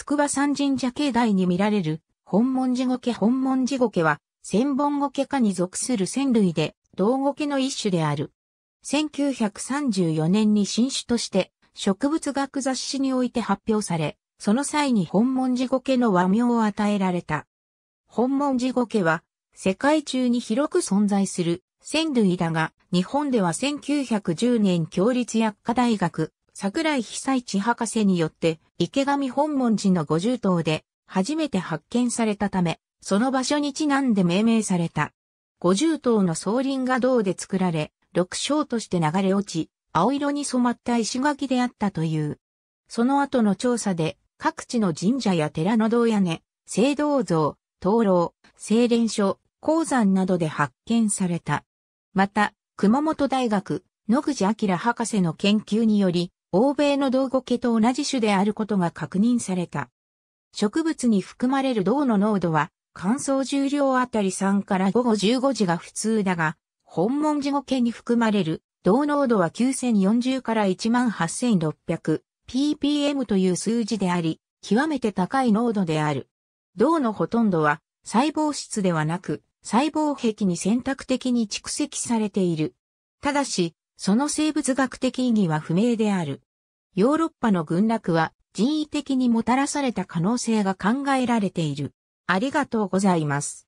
筑波山神社境内に見られる、本文字苔本文字苔は、千本苔科に属する線類で、道苔の一種である。1934年に新種として、植物学雑誌において発表され、その際に本文字苔の和名を与えられた。本文字苔は、世界中に広く存在する、線類だが、日本では1910年共立薬科大学桜井被災地博士によって池上本門寺の五重塔で初めて発見されたため、その場所にちなんで命名された。五重塔の総輪が銅で作られ、六章として流れ落ち、青色に染まった石垣であったという。その後の調査で、各地の神社や寺の銅屋根、聖銅像、灯籠、精錬所、鉱山などで発見された。また、熊本大学、野口明博士の研究により、欧米の銅後家と同じ種であることが確認された。植物に含まれる銅の濃度は、乾燥重量あたり3から午後15時が普通だが、本文字後家に含まれる銅濃度は9040から 18600ppm という数字であり、極めて高い濃度である。銅のほとんどは細胞質ではなく、細胞壁に選択的に蓄積されている。ただし、その生物学的意義は不明である。ヨーロッパの群落は人為的にもたらされた可能性が考えられている。ありがとうございます。